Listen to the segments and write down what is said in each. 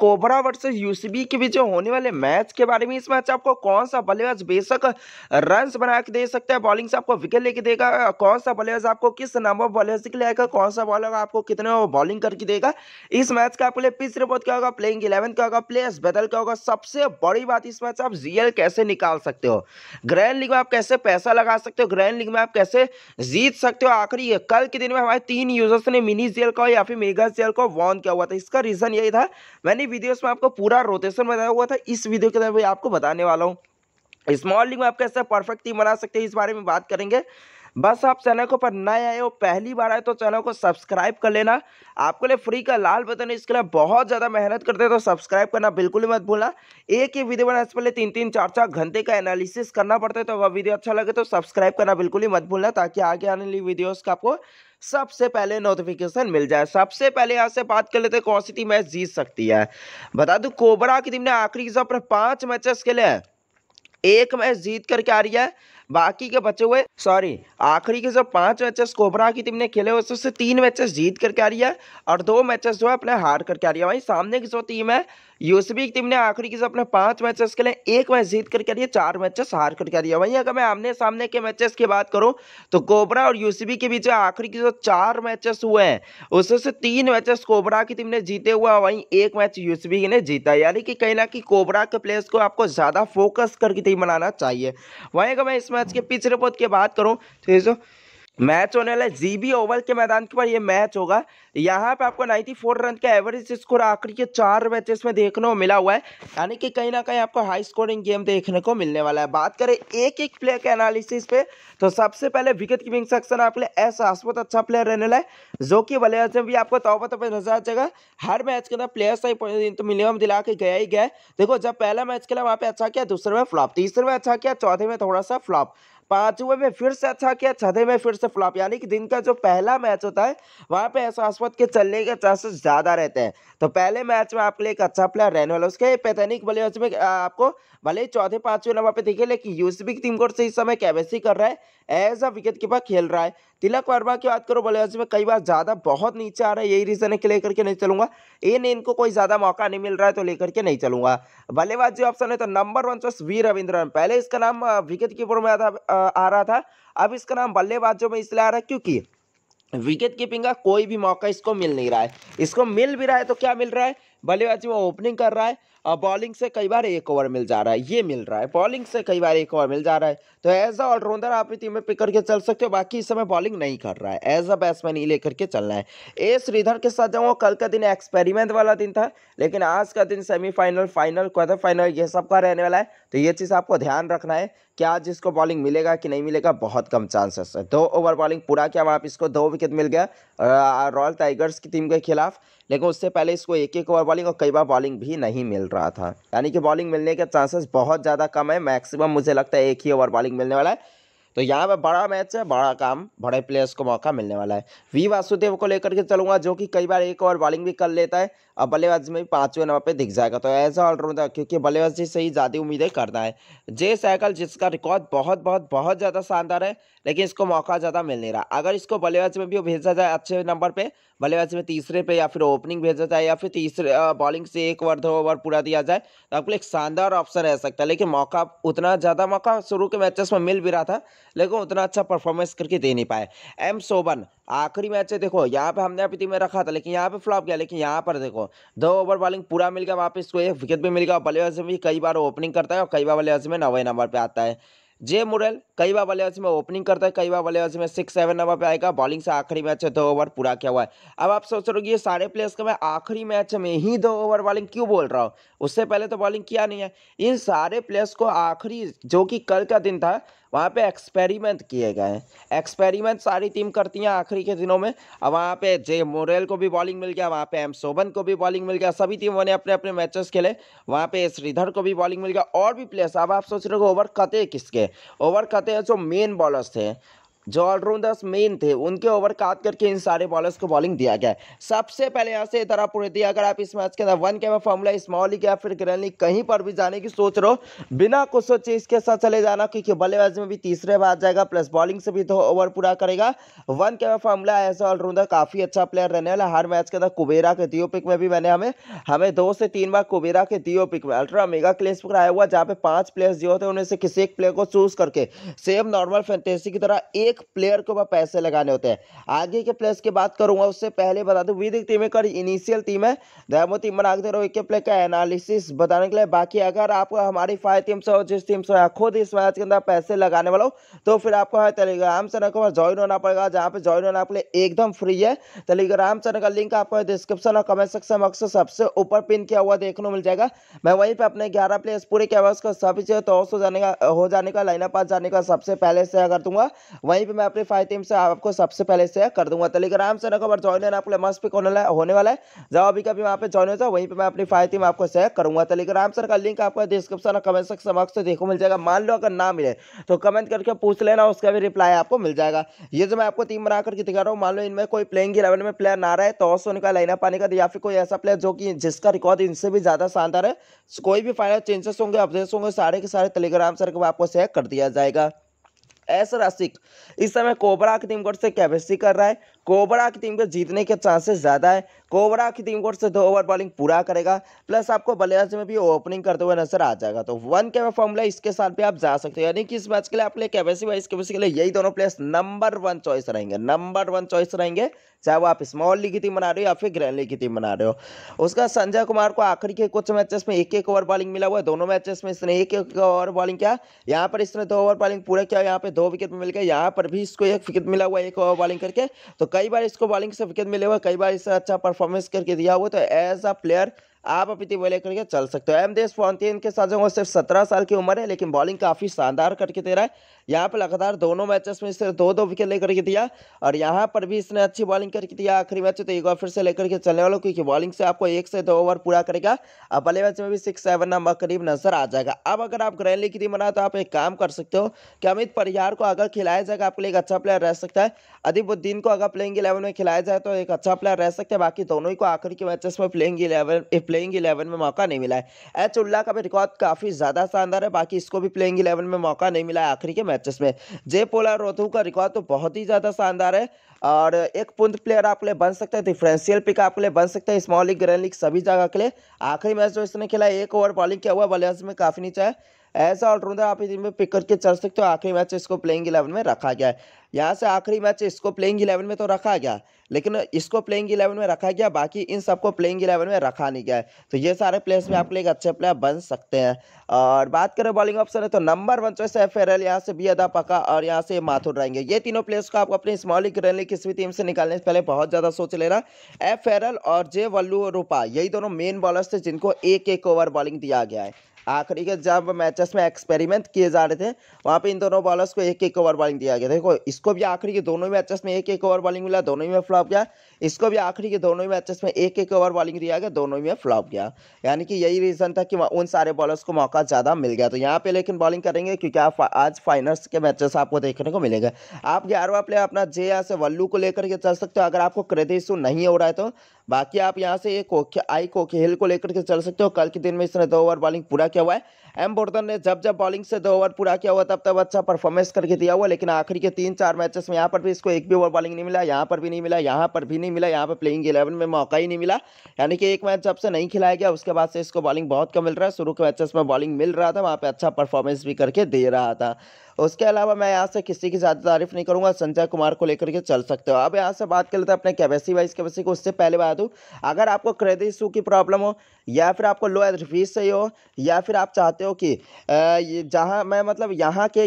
Cobra versus UCB के बीच होने वाले मैच के बारे में इस मैच आपको कौन सा बल्लेबाज बेशक रन बना के दे सकता है बॉलिंग से आपको विकेट लेके देगा कौन सा बल्लेबाज आपको किस नंबर बल्लेबाजी के लिए आएगा कौन सा बॉलर आपको कितने बॉलिंग करके देगा इस मैच का आपके लिए पिच रिपोर्ट क्या होगा प्लेइंग इलेवन क्या होगा प्लेयर्स बदल क्या होगा सबसे बड़ी बात इस मैच आप जीएल कैसे निकाल सकते हो ग्रैंड लीग में आप कैसे पैसा लगा सकते हो ग्रैंड लीग में आप कैसे जीत सकते हो आखिरी कल के दिन में हमारे तीन यूजर्स ने मिनी जेल को या फिर मेगा जेल को वॉन किया हुआ था इसका रीजन यही था मैंने वीडियोस में आपको पूरा रोटेशन बताया हुआ था इस वीडियो के अंदर भी आपको बताने वाला हूँ स्मॉल लिंग में आप कैसे परफेक्ट टीम बना सकते हैं इस बारे में बात करेंगे बस आप चैनल को पर नए आए हो पहली बार आए तो चैनल को सब्सक्राइब कर लेना आपके लिए फ्री का लाल बटन इसके लिए बहुत ज़्यादा मेहनत करते हैं तो सब्सक्राइब करना बिल्कुल ही मत भूलना एक ही वीडियो बनाने से पहले तीन तीन चार चार घंटे का एनालिसिस करना पड़ता है तो अगर वीडियो अच्छा लगे तो सब्सक्राइब करना बिल्कुल ही मत भूलना ताकि आगे आने वाली वीडियोज़ का आपको सबसे पहले नोटिफिकेशन मिल जाए सबसे पहले यहाँ से बात कर लेते कौन सी टीम मैच जीत सकती है बता दू कोबरा की टीम ने आखिरी पांच पर मैचेस खेले हैं एक मैच जीत करके आ रही है बाकी के बचे हुए सॉरी आखिरी के जो पांच मैचेस कोबरा की टीम ने खेले उससे तीन मैचेस जीत करके आ रही है और दो मैचेस जो है अपने हार करके आ रही है वहीं सामने की जो टीम है यूसीबी की टीम ने आखिरी के जो अपने पांच मैचेस खेले एक मैच जीत करके आ रही है चार मैचेस हार करके आ रही है वहीं अगर मैं आमने सामने के मैचेस की बात करूं तो कोबरा और यूसीबी के बीच आखिरी के जो चार मैचेस हुए हैं उसमें से तीन मैचेस कोबरा की टीम ने जीते हुए वहीं एक मैच यूसीबी ने जीता यानी कि कहीं ना कि कोबरा के प्लेयर्स को आपको ज़्यादा फोकस करके टीम बनाना चाहिए वहीं अगर मैं इसमें मैच के पिछले रिपोर्ट की बात करूँ तो मैच होने वाला है जीबी ओवल के मैदान के पर ये मैच होगा यहाँ पे आपको 94 रन का एवरेज स्कोर आखिरी के चार मैचेस में देखने को मिला हुआ है यानी कि कहीं ना कहीं आपको हाई स्कोरिंग गेम देखने को मिलने वाला है बात करें एक एक प्लेयर के एनालिसिस पे तो सबसे पहले विकेट कीपिंग सेक्शन आपके लिए एस आसपत अच्छा प्लेयर रहने वाला है जो कि बल्लेबाज में भी आपको तोबा तोबा नजर आ जाएगा हर मैच के अंदर प्लेयर्स तो मिनिमम दिला के गया ही गया देखो जब पहला मैच खेला वहाँ पे अच्छा किया दूसरे में फ्लॉप तीसरे में अच्छा किया चौथे में थोड़ा सा फ्लॉप पांचवें में फिर से अच्छा किया छठे में फिर से फ्लॉप यानी कि दिन का जो पहला मैच होता है वहां पे ऐसा आसपास के चलने के चांसेस ज़्यादा रहते हैं तो पहले मैच में आपके लिए एक अच्छा प्लेयर रहने वाला उसके पैतनिक बल्लेबाज में आपको भले ही चौथे पांचवें नंबर पर देखिए लेकिन यूसीबी की टीम कोर्ट से इस समय कैबेसी कर रहा है एज अ विकेट कीपर खेल रहा है तिलक वर्मा की बात करो बल्लेबाजी में कई बार ज़्यादा बहुत नीचे आ रहा है यही रीज़न है कि लेकर के नहीं चलूंगा इन इनको कोई ज़्यादा मौका नहीं मिल रहा है तो लेकर के नहीं चलूंगा बल्लेबाजी ऑप्शन है तो number one choice V Ravindran पहले इसका नाम विकेट कीपर में आ रहा था अब इसका नाम बल्लेबाजों में इसलिए आ रहा है क्योंकि विकेट कीपिंग का कोई भी मौका इसको मिल नहीं रहा है इसको मिल भी रहा है तो क्या मिल रहा है बल्लेबाजी में ओपनिंग कर रहा है बॉलिंग से कई बार एक ओवर मिल जा रहा है ये मिल रहा है बॉलिंग से कई बार एक ओवर मिल जा रहा है तो एज अ ऑलराउंडर आप टीम में पिक करके चल सकते हो बाकी इस समय बॉलिंग नहीं कर रहा है एज अ बैट्समैन ही लेकर के चलना है ए श्रीधर के साथ जाऊँ कल का दिन एक्सपेरिमेंट वाला दिन था लेकिन आज का दिन सेमीफाइनल फाइनल क्वार्टर फाइनल ये सब का रहने वाला है तो ये चीज़ आपको ध्यान रखना है कि आज इसको बॉलिंग मिलेगा कि नहीं मिलेगा बहुत कम चांसेस है दो ओवर बॉलिंग पूरा किया वहाँ पर इसको दो विकेट मिल गया रॉयल टाइगर्स की टीम के खिलाफ लेकिन उससे पहले इसको एक एक ओवर बॉलिंग और कई बार बॉलिंग भी नहीं मिल रहा रहा था यानी कि बॉलिंग मिलने के चांसेस बहुत ज़्यादा कम है मैक्सिमम मुझे लगता है एक ही ओवर बॉलिंग मिलने वाला है तो यहाँ पर बड़ा मैच है बड़ा काम बड़े प्लेयर्स को मौका मिलने वाला है वी वासुदेव को लेकर के चलूंगा जो कि कई बार एक ओवर बॉलिंग भी कर लेता है और बल्लेबाजी में भी पाँचवें नंबर पर दिख जाएगा तो ऐसा ऑलराउंडर क्योंकि बल्लेबाजी से ही ज़्यादा उम्मीदें करना है जे साइकिल जिसका रिकॉर्ड बहुत बहुत बहुत ज़्यादा शानदार है लेकिन इसको मौका ज़्यादा मिल नहीं रहा अगर इसको बल्लेबाजी में भी भेजा जाए अच्छे नंबर पर बल्लेबाजी में तीसरे पे या फिर ओपनिंग भेजा जाए या फिर तीसरे बॉलिंग से एक ओवर दो ओवर पूरा दिया जाए तो आपको एक शानदार ऑप्शन रह सकता है लेकिन मौका उतना ज़्यादा मौका शुरू के मैचेस में मिल भी रहा था लेकिन उतना अच्छा परफॉर्मेंस करके दे नहीं पाए एम सोबन आखिरी मैच है देखो यहाँ पे हमने अपनी टीम में रखा था लेकिन यहाँ पे फ्लॉप गया लेकिन यहाँ पर देखो दो ओवर बॉलिंग पूरा मिल गया वापस को एक विकेट भी मिल गया बल्लेबाजी में भी कई बार ओपनिंग करता है और कई बार बल्लेबाजी में नवे नंबर पर आता है जे मुरल कई बार बल्लेबाजी में ओपनिंग करता है कई बार बल्लेबाजी में सिक्स सेवन नंबर पे आएगा बॉलिंग से आखिरी मैच है दो ओवर पूरा किया हुआ है अब आप सोच रहे हो ये सारे प्लेयर्स का मैं आखिरी मैच में ही दो ओवर बॉलिंग क्यों बोल रहा हूँ उससे पहले तो बॉलिंग किया नहीं है इन सारे प्लेयर्स को आखिरी जो कि कल का दिन था वहाँ पे एक्सपेरिमेंट किए गए हैं एक्सपेरिमेंट सारी टीम करती हैं आखिरी के दिनों में अब वहाँ पे जे मोरेल को भी बॉलिंग मिल गया वहाँ पे एम सोबन को भी बॉलिंग मिल गया सभी टीमों ने अपने अपने मैचेस खेले वहाँ पे श्रीधर को भी बॉलिंग मिल गया और भी प्लेयर्स अब आप सोच रहे हो ओवर कते किसके ओवर कते जाते हैं जो मेन बॉलर्स थे जो ऑलराउंडर्स मेन थे उनके ओवर काट करके इन सारे बॉलर्स को बॉलिंग दिया गया सबसे पहले यहाँ से इधर आप पूरे दिया अगर आप इस मैच के अंदर वन के में फॉर्मूला स्मॉल लीग या फिर ग्रैंड लीग कहीं पर भी जाने की सोच रहे हो बिना कुछ सोचे इसके साथ चले जाना क्योंकि बल्लेबाजी में भी तीसरे बार जाएगा प्लस बॉलिंग से भी दो तो ओवर पूरा करेगा वन के में फॉर्मूला एज ऑलराउंडर काफ़ी अच्छा प्लेयर रहने वाला हर मैच के अंदर कुबेरा के दियो पिक में भी मैंने हमें हमें दो से तीन बार कुबेरा के दियो पिक में अल्ट्रा मेगा क्लेस पर आया हुआ जहाँ पे पाँच प्लेयर्स जो होते हैं उनमें से किसी एक प्लेयर को चूज करके सेम नॉर्मल फैंटेसी की तरह एक एक प्लेयर के ऊपर पैसे लगाने होते हैं आगे के प्लेयर्स की बात करूंगा उससे पहले बता दूं विदिक टीम एक इनिशियल टीम है दयामो टीम बना के रोहित प्लेयर का एनालिसिस बताने के लिए बाकी अगर आप हमारी फाइव टीम से हो जिस टीम से खुद इस मैच के अंदर पैसे लगाने वाला हो तो फिर आपको हमारे टेलीग्राम चैनल के ज्वाइन होना पड़ेगा जहाँ पे ज्वाइन होना आपके लिए एकदम फ्री है टेलीग्राम चैनल का लिंक आपको डिस्क्रिप्शन और कमेंट सेक्शन बॉक्स में सबसे ऊपर पिन किया हुआ देखने मिल जाएगा मैं वहीं पर अपने ग्यारह प्लेयर्स पूरे कैवर्स का सभी चाहिए तो हो जाने का हो जाने का लाइनअप आ जाने का सबसे पहले से अगर दूंगा वहीं पे मैं अपने फाइव टीम से आपको सबसे पहले से कर दूंगा टेलीग्राम से नगर ज्वाइन होना आपको मस्त पिक होने होने वाला है जब अभी कभी वहाँ पे ज्वाइन हो जाओ वहीं पे मैं अपनी फाइव टीम आपको शेयर करूंगा टेलीग्राम सर का लिंक आपको डिस्क्रिप्शन और कमेंट सेक्शन बॉक्स से देखो मिल जाएगा मान लो अगर ना मिले तो कमेंट करके पूछ लेना उसका भी रिप्लाई आपको मिल जाएगा ये जो मैं आपको टीम बना करके दिखा रहा हूँ मान लो इनमें कोई प्लेइंग इलेवन में प्लेयर ना रहा है तो सौ उनका लाइना पाने का या फिर कोई ऐसा प्लेयर जो कि जिसका रिकॉर्ड इनसे भी ज़्यादा शानदार है कोई भी फाइनल चेंजेस होंगे अपडेट्स होंगे सारे के सारे टेलीग्राम सर को आपको शेयर कर दिया जाएगा एस रसिक इस समय कोबरा की टीम कोर्ट से कैवेसी कर रहा है कोबरा की टीम को जीतने के चांसेस ज़्यादा है कोबरा की टीम को से दो ओवर बॉलिंग पूरा करेगा प्लस आपको बल्लेबाज में भी ओपनिंग करते हुए नजर आ जाएगा तो वन के फॉर्मूला इसके साथ भी आप जा सकते हो यानी कि इस मैच के लिए आप लिए कैपेसिटी वाइज कैपेसी के लिए यही दोनों प्लेयर्स नंबर वन चॉइस रहेंगे नंबर वन चॉइस रहेंगे चाहे वो आप स्मॉल लीग की टीम बना रहे हो या फिर ग्रैंड लीग की टीम बना रहे हो उसका संजय कुमार को आखिरी के कुछ मैचेस में एक एक ओवर बॉलिंग मिला हुआ है दोनों मैचेस में इसने एक एक ओवर बॉलिंग किया यहाँ पर इसने दो ओवर बॉलिंग पूरा किया यहाँ पे दो विकेट मिल गया यहाँ पर भी इसको एक विकेट मिला हुआ है एक ओवर बॉलिंग करके तो कई बार इसको बॉलिंग से मिले हुआ कई बार इसे अच्छा परफॉर्मेंस करके दिया हुआ तो एज अ प्लेयर आप अपिति बोले करके चल सकते हो एम देश फोन्तियन इनके साथ जो सिर्फ सत्रह साल की उम्र है लेकिन बॉलिंग काफ़ी शानदार करके दे रहा है यहाँ पर लगातार दोनों मैचेस में सिर्फ दो दो विकेट लेकर के दिया और यहाँ पर भी इसने अच्छी बॉलिंग करके दिया आखिरी मैच तो एक बार फिर से लेकर के चलने वालों क्योंकि बॉलिंग से आपको एक से दो ओवर पूरा करेगा अब पहले मैच में भी सिक्स सेवन नंबर करीब नजर आ जाएगा अब अगर आप ग्रैंड लीग की टीम बना तो आप एक काम कर सकते हो कि अमित परिहार को अगर खिलाया जाएगा आपके लिए एक अच्छा प्लेयर रह सकता है अदीबुद्दीन को अगर प्लेइंग इलेवन में खिलाया जाए तो एक अच्छा प्लेयर रह सकता है बाकी दोनों ही को आखिर के मैचेस में प्लेइंग इलेवन प्लेइंग इलेवन में मौका नहीं मिला है एच उल्ला का भी रिकॉर्ड काफ़ी ज़्यादा शानदार है बाकी इसको भी प्लेइंग इलेवन में मौका नहीं मिला है आखिरी के मैचेस में जे पोला रोथू का रिकॉर्ड तो बहुत ही ज़्यादा शानदार है और एक पुंत प्लेयर आपके लिए बन सकता है डिफ्रेंशियल पिक आपके लिए बन सकता है स्मॉल लीग ग्रैंड लीग सभी जगह के लिए आखिरी मैच जो इसने खेला एक ओवर बॉलिंग किया हुआ बल्लेबाज में काफ़ी नीचा है ऐसा ऑलराउंडर आप इनमें पिक करके चल सकते हो आखिरी मैच इसको प्लेइंग इलेवन में रखा गया है यहाँ से आखिरी मैच इसको प्लेइंग इलेवन में तो रखा गया लेकिन इसको प्लेइंग इलेवन में रखा गया बाकी इन सबको प्लेइंग इलेवन में रखा नहीं गया है तो ये सारे प्लेयर्स में आप लोग अच्छे प्लेयर बन सकते हैं और बात करें बॉलिंग ऑप्शन तो है तो नंबर वन चॉइस है एल यहाँ से बी अदा पका और यहाँ से माथुर रहेंगे ये तीनों प्लेयर्स को आपको अपने स्मॉल लीग किसी भी टीम से निकालने से पहले बहुत ज़्यादा सोच लेना एफ फेरल और जे वल्लू रूपा यही दोनों मेन बॉलर्स थे जिनको एक एक ओवर बॉलिंग दिया गया है आखिरी के जब मैचेस में एक्सपेरिमेंट किए जा रहे थे वहाँ पे इन दोनों बॉलर्स को एक एक ओवर बॉलिंग दिया गया देखो इसको भी आखिरी के दोनों मैचेस में एक एक ओवर बॉलिंग मिला दोनों ही में फ्लॉप गया इसको भी आखिरी के दोनों ही मैचेस में एक एक ओवर बॉलिंग दिया गया दोनों ही में फ्लॉप गया यानी कि यही रीज़न था कि उन सारे बॉलर्स को मौका ज़्यादा मिल गया तो यहाँ पर लेकिन बॉलिंग करेंगे क्योंकि आप आज फाइनल्स के मैचेस आपको देखने को मिलेगा आप ग्यारहवा प्लेयर अपना जे या से वल्लू को लेकर के चल सकते हो अगर आपको क्रेडिट इशू नहीं हो रहा है तो बाकी आप यहाँ से ये आई कोके हिल को लेकर के चल सकते हो कल के दिन में इसने दो ओवर बॉलिंग पूरा ouais. एम बोर्डन ने जब जब बॉलिंग से दो ओवर पूरा किया हुआ तब तब अच्छा परफॉर्मेंस करके दिया हुआ लेकिन आखिरी के तीन चार मैचेस में यहाँ पर भी इसको एक भी ओवर बॉलिंग नहीं मिला यहाँ पर भी नहीं मिला यहाँ पर भी नहीं मिला यहाँ पर प्लेइंग इलेवन में मौका ही नहीं मिला यानी कि एक मैच जब से नहीं खिलाया गया उसके बाद से इसको बॉलिंग बहुत कम मिल रहा है शुरू के मैचेस में बॉलिंग मिल रहा था वहाँ पर अच्छा परफॉर्मेंस भी करके दे रहा था उसके अलावा मैं यहाँ से किसी की ज़्यादा तारीफ नहीं करूँगा संजय कुमार को लेकर के चल सकते हो अब यहाँ से बात कर लेते हैं अपने कैपेसिटी वाइज कैपेसिटी को उससे पहले बता दूँ अगर आपको क्रेडिट इशू की प्रॉब्लम हो या फिर आपको लो एज रिफीज सही हो या फिर आप चाहते हो हो कि जहाँ मैं मतलब यहाँ के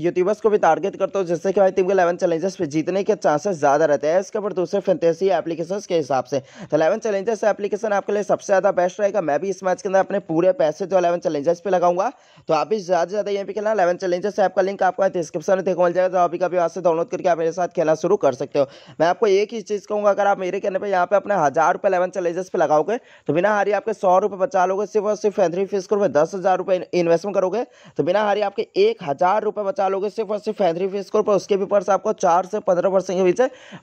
यूट्यूबर्स को भी टारगेट करता हूँ जिससे कि भाई टीम के इलेवन चैलेंजेस पे जीतने के चांसेस ज़्यादा रहते हैं इसके ऊपर दूसरे फैंटेसी एप्लीकेशन के हिसाब से तो इलेवन चैलेंजेस एप्लीकेशन आपके लिए सबसे ज़्यादा बेस्ट रहेगा मैं भी इस मैच के अंदर अपने पूरे पैसे जो इलेवन चैलेंजेस पर लगाऊंगा तो आप भी ज़्यादा से ज़्यादा यहाँ पर खेलना इलेवन चैलेंजेस ऐप का लिंक आपको डिस्क्रिप्शन में देखो मिल जाएगा तो आप कभी वहाँ से डाउनलोड करके आप मेरे साथ खेलना शुरू कर सकते हो मैं आपको एक ही चीज़ कहूँगा अगर आप मेरे कहने पर यहाँ पर अपने हज़ार रुपये इलेवन चैलेंजेस पर लगाओगे तो बिना हारी आपके सौ रुपये बचा लोगे सिर्फ और सिर्फ एंथ्री फीस को दस हज़ार रुपये इन्वेस्टमेंट करोगे तो बिना हारे आपके एक हज़ार रुपये बचा लोगे सिर्फ और सिर्फ फैंथ्री फीस को उसके भी पर्स आपको चार से पंद्रह परसेंट के बीच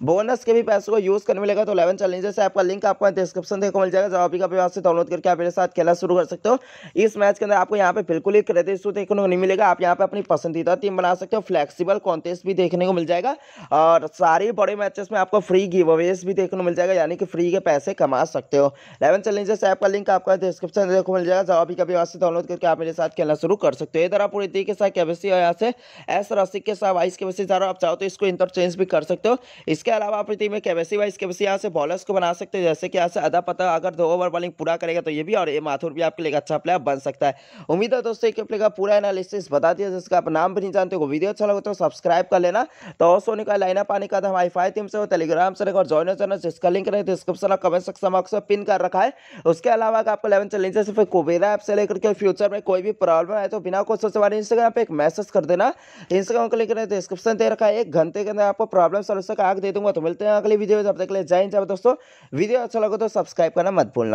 बोनस के भी पैसों को यूज़ करने मिलेगा तो इलेवन चैलेंजेस है आपका लिंक आपको डिस्क्रिप्शन देखो मिल जाएगा जवाबी का व्यवस्था डाउनलोड करके आप मेरे साथ खेला शुरू कर सकते हो इस मैच के अंदर आपको यहाँ पे बिल्कुल ही क्रेडिट शो देखने को नहीं मिलेगा आप यहाँ पर अपनी पसंदीदा टीम बना सकते हो फ्लेक्सीबल कॉन्टेस्ट भी देखने को मिल जाएगा और सारे बड़े मैचेस में आपको फ्री गिव अवेज भी देखने को मिल जाएगा यानी कि फ्री के पैसे कमा सकते हो इलेवन चैलेंजेस ऐप का लिंक आपका डिस्क्रिप्शन देखो मिल जाएगा जवाबी का व्यवस्था डाउनलोड करके आप मेरे साथ खेलना शुरू कर सकते हो इधर आप पूरी तरीके से कैबेसी और यहाँ से एस रस्सी के साथ वाइस केबीसी जा रहा आप चाहो तो इसको इंटरचेंज भी कर सकते हो इसके अलावा आप टीम में कैबेसी वाइस केबीसी यहाँ से बॉलर्स को बना सकते हो जैसे कि यहाँ से अदा पता अगर दो ओवर बॉलिंग पूरा करेगा तो ये भी और ये माथुर भी आपके लिए अच्छा प्लेयर बन सकता है उम्मीद है दोस्तों एक प्ले का पूरा एनालिसिस बता दिया जिसका आप नाम भी नहीं जानते हो वीडियो अच्छा लगता तो सब्सक्राइब कर लेना तो सोने का लाइना पाने का हमारी फाइव टीम से हो टेलीग्राम से और ज्वाइन हो जाना जिसका लिंक रहे डिस्क्रिप्शन और कमेंट सेक्शन बॉक्स पिन कर रखा है उसके अलावा आपको लेवन चैलेंजेस फिर कुबेरा ऐप से लेकर के फ्यूचर में कोई भी प्रॉब्लम है तो बिना कुछ सोचे वाले इंस्टाग्राम पे एक मैसेज कर देना इंस्टाग्राम का लिंक डिस्क्रिप्शन दे रखा है एक घंटे के अंदर आपको प्रॉब्लम सोल्यूशन का आग दे दूंगा तो मिलते हैं अगली वीडियो में जब तक ले जाए जब दोस्तों वीडियो अच्छा लगे तो सब्सक्राइब करना मत भूलना